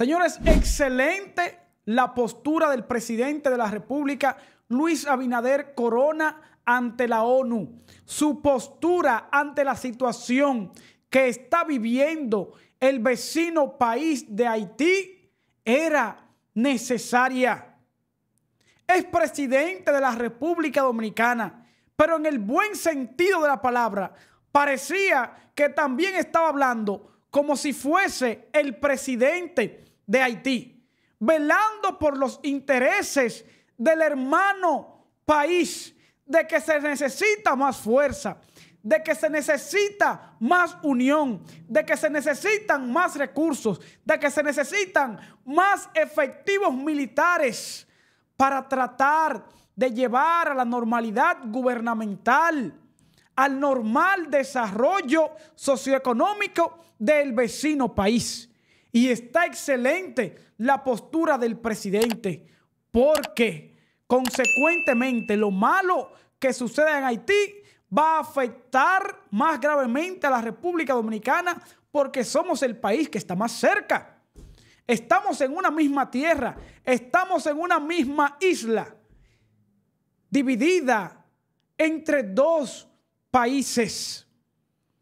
Señores, excelente la postura del presidente de la República, Luis Abinader Corona, ante la ONU. Su postura ante la situación que está viviendo el vecino país de Haití era necesaria. Es presidente de la República Dominicana, pero en el buen sentido de la palabra, parecía que también estaba hablando como si fuese el presidente de Haití, velando por los intereses del hermano país, de que se necesita más fuerza, de que se necesita más unión, de que se necesitan más recursos, de que se necesitan más efectivos militares para tratar de llevar a la normalidad gubernamental, al normal desarrollo socioeconómico del vecino país. Y está excelente la postura del presidente, porque consecuentemente lo malo que sucede en Haití va a afectar más gravemente a la República Dominicana porque somos el país que está más cerca. Estamos en una misma tierra, estamos en una misma isla, dividida entre dos países.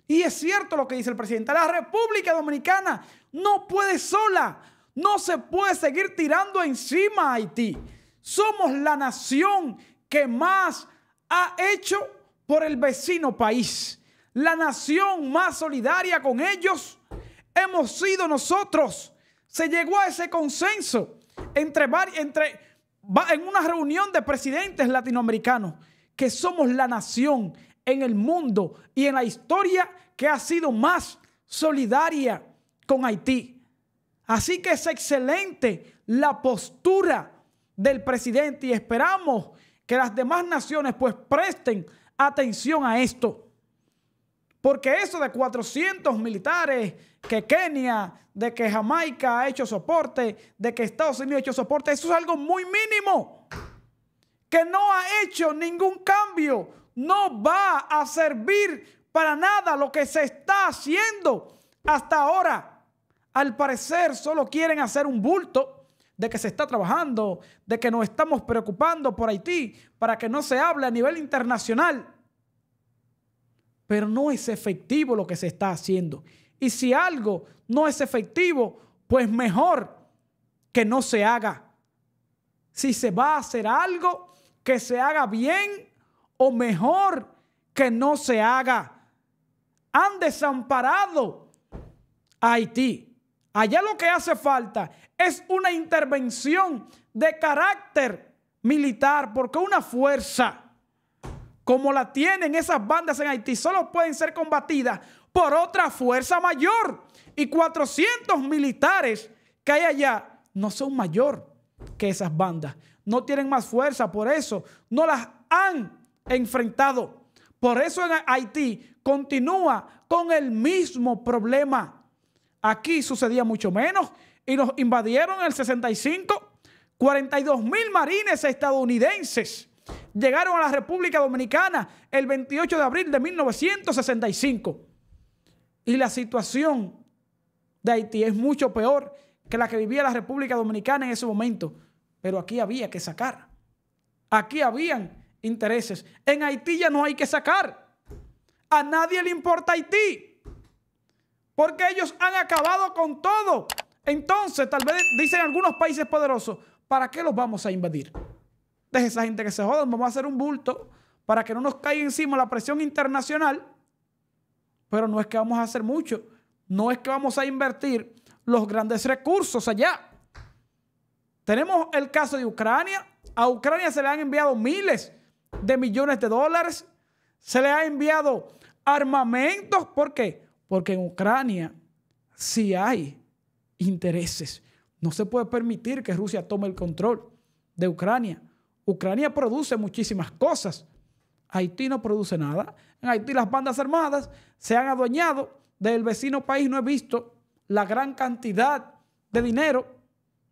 Y es cierto lo que dice el presidente, la República Dominicana no puede sola. No se puede seguir tirando encima a Haití. Somos la nación que más ha hecho por el vecino país. La nación más solidaria con ellos hemos sido nosotros. Se llegó a ese consenso entre, entre en una reunión de presidentes latinoamericanos que somos la nación en el mundo y en la historia que ha sido más solidaria con Haití. Así que es excelente la postura del presidente y esperamos que las demás naciones pues presten atención a esto. Porque eso de 400 militares, que Kenia, de que Jamaica ha hecho soporte, de que Estados Unidos ha hecho soporte, eso es algo muy mínimo, que no ha hecho ningún cambio, no va a servir para nada lo que se está haciendo hasta ahora. Al parecer solo quieren hacer un bulto de que se está trabajando, de que nos estamos preocupando por Haití, para que no se hable a nivel internacional. Pero no es efectivo lo que se está haciendo. Y si algo no es efectivo, pues mejor que no se haga. Si se va a hacer algo, que se haga bien o mejor que no se haga. Han desamparado a Haití. Allá lo que hace falta es una intervención de carácter militar, porque una fuerza como la tienen esas bandas en Haití solo pueden ser combatidas por otra fuerza mayor. Y 400 militares que hay allá no son mayor que esas bandas. No tienen más fuerza, por eso no las han enfrentado. Por eso en Haití continúa con el mismo problema Aquí sucedía mucho menos y nos invadieron en el 65. 42 mil marines estadounidenses llegaron a la República Dominicana el 28 de abril de 1965. Y la situación de Haití es mucho peor que la que vivía la República Dominicana en ese momento. Pero aquí había que sacar. Aquí habían intereses. En Haití ya no hay que sacar. A nadie le importa Haití. Porque ellos han acabado con todo. Entonces, tal vez dicen algunos países poderosos, ¿para qué los vamos a invadir? Deje esa gente que se joda, vamos a hacer un bulto para que no nos caiga encima la presión internacional. Pero no es que vamos a hacer mucho. No es que vamos a invertir los grandes recursos allá. Tenemos el caso de Ucrania. A Ucrania se le han enviado miles de millones de dólares. Se le ha enviado armamentos. ¿Por qué? Porque en Ucrania sí hay intereses. No se puede permitir que Rusia tome el control de Ucrania. Ucrania produce muchísimas cosas. Haití no produce nada. En Haití las bandas armadas se han adueñado del vecino país. No he visto la gran cantidad de dinero.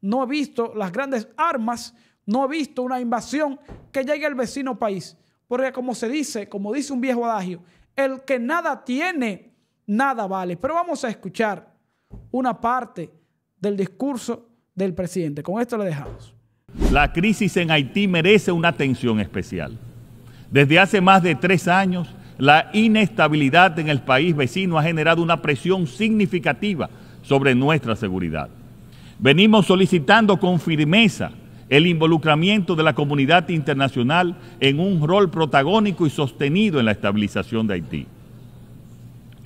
No he visto las grandes armas. No he visto una invasión que llegue al vecino país. Porque como se dice, como dice un viejo adagio, el que nada tiene nada vale. Pero vamos a escuchar una parte del discurso del presidente. Con esto le dejamos. La crisis en Haití merece una atención especial. Desde hace más de tres años, la inestabilidad en el país vecino ha generado una presión significativa sobre nuestra seguridad. Venimos solicitando con firmeza el involucramiento de la comunidad internacional en un rol protagónico y sostenido en la estabilización de Haití.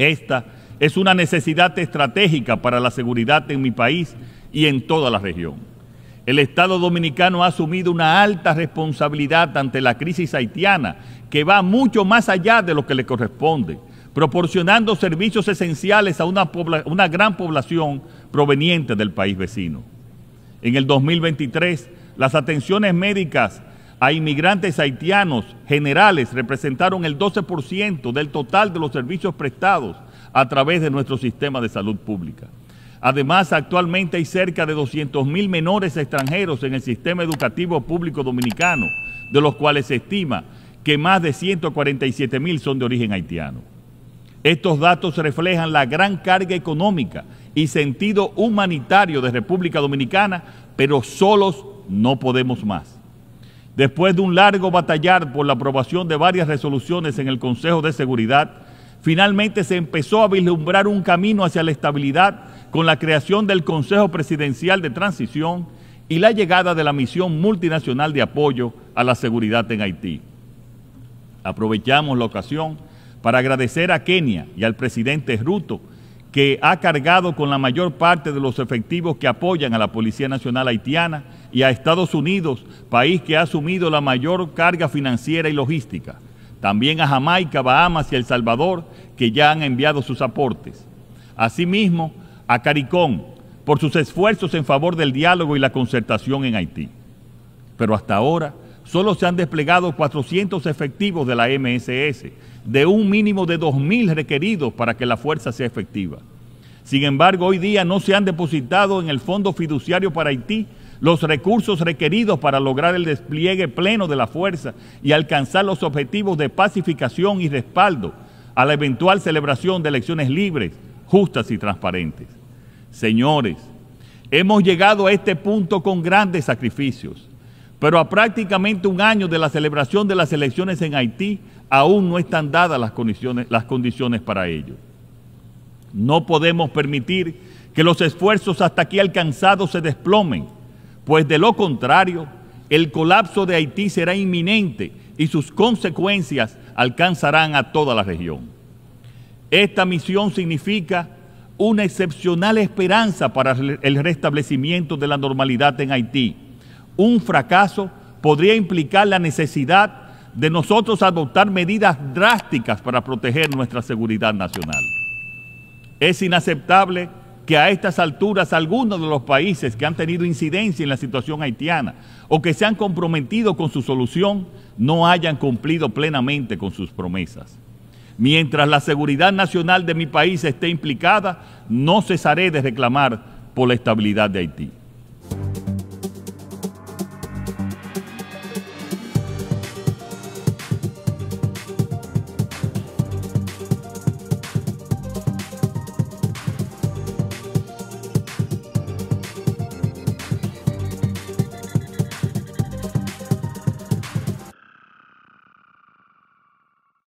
Esta es una necesidad estratégica para la seguridad en mi país y en toda la región. El Estado dominicano ha asumido una alta responsabilidad ante la crisis haitiana que va mucho más allá de lo que le corresponde, proporcionando servicios esenciales a una, gran población proveniente del país vecino. En el 2023, las atenciones médicas a inmigrantes haitianos generales representaron el 12% del total de los servicios prestados a través de nuestro sistema de salud pública. Además, actualmente hay cerca de 200.000 menores extranjeros en el sistema educativo público dominicano, de los cuales se estima que más de 147.000 son de origen haitiano. Estos datos reflejan la gran carga económica y sentido humanitario de República Dominicana, pero solos no podemos más. Después de un largo batallar por la aprobación de varias resoluciones en el Consejo de Seguridad, finalmente se empezó a vislumbrar un camino hacia la estabilidad con la creación del Consejo Presidencial de Transición y la llegada de la misión multinacional de apoyo a la seguridad en Haití. Aprovechamos la ocasión para agradecer a Kenia y al presidente Ruto que ha cargado con la mayor parte de los efectivos que apoyan a la Policía Nacional Haitiana y a Estados Unidos, país que ha asumido la mayor carga financiera y logística. También a Jamaica, Bahamas y El Salvador, que ya han enviado sus aportes. Asimismo, a CARICOM, por sus esfuerzos en favor del diálogo y la concertación en Haití. Pero hasta ahora solo se han desplegado 400 efectivos de la MSS, de un mínimo de 2.000 requeridos para que la fuerza sea efectiva. Sin embargo, hoy día no se han depositado en el Fondo Fiduciario para Haití los recursos requeridos para lograr el despliegue pleno de la fuerza y alcanzar los objetivos de pacificación y respaldo a la eventual celebración de elecciones libres, justas y transparentes. Señores, hemos llegado a este punto con grandes sacrificios pero a prácticamente un año de la celebración de las elecciones en Haití, aún no están dadas las condiciones, las condiciones para ello. No podemos permitir que los esfuerzos hasta aquí alcanzados se desplomen, pues de lo contrario, el colapso de Haití será inminente y sus consecuencias alcanzarán a toda la región. Esta misión significa una excepcional esperanza para el restablecimiento de la normalidad en Haití un fracaso podría implicar la necesidad de nosotros adoptar medidas drásticas para proteger nuestra seguridad nacional. Es inaceptable que a estas alturas algunos de los países que han tenido incidencia en la situación haitiana o que se han comprometido con su solución no hayan cumplido plenamente con sus promesas. Mientras la seguridad nacional de mi país esté implicada, no cesaré de reclamar por la estabilidad de Haití.